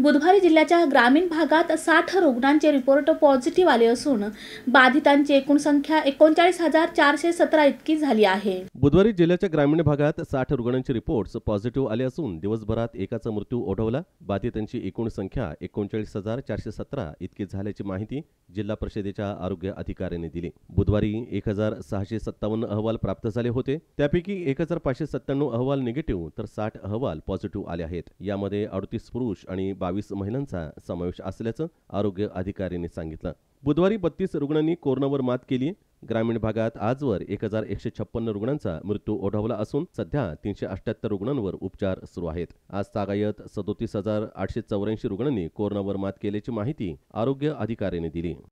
बुधवारी जिल्ह्याच्या ग्रामीण भागात साठ रुग्णांचे रिपोर्ट पॉझिटिव्ह आले असून बाधितांची एकूण संख्या एकोणचाळीस हजार चारशे सतरा इतकी झाली आहे बुधवारी जिल्ह्याच्या ग्रामीण भागात साठ रुग्णांचे रिपोर्ट पॉझिटिव्ह आले असून दिवसभरात एकाचा मृत्यू ओढवला बाधितांची एकूण संख्या एकोणचाळीस हजार चारशे सतरा इतकी झाल्याची माहिती जिल्हा परिषदेच्या आरोग्य अधिकाऱ्याने दिली बुधवारी एक हजार सहाशे सत्तावन्न अहवाल प्राप्त झाले होते त्यापैकी एक हजार पाचशे सत्त्याण्णव अहवाल निगेटिव्ह तर साठ अहवाल पॉझिटिव्ह आले आहेत यामध्ये अडतीस पुरुष आणि बावीस महिलांचा समावेश असल्याचं आरोग्य अधिकाऱ्यांनी सांगितलं बुधवारी बत्तीस रुग्णांनी कोरोनावर मात केली ग्रामीण भागात आजवर एक हजार एकशे छप्पन्न रुग्णांचा मृत्यू ओढवला असून सध्या तीनशे अठ्ठ्याहत्तर रुग्णांवर उपचार सुरू आहेत आज तागायत सदोतीस हजार आठशे चौऱ्याऐंशी रुग्णांनी कोरोनावर मात केल्याची माहिती आरोग्य अधिकाऱ्यांनी दिली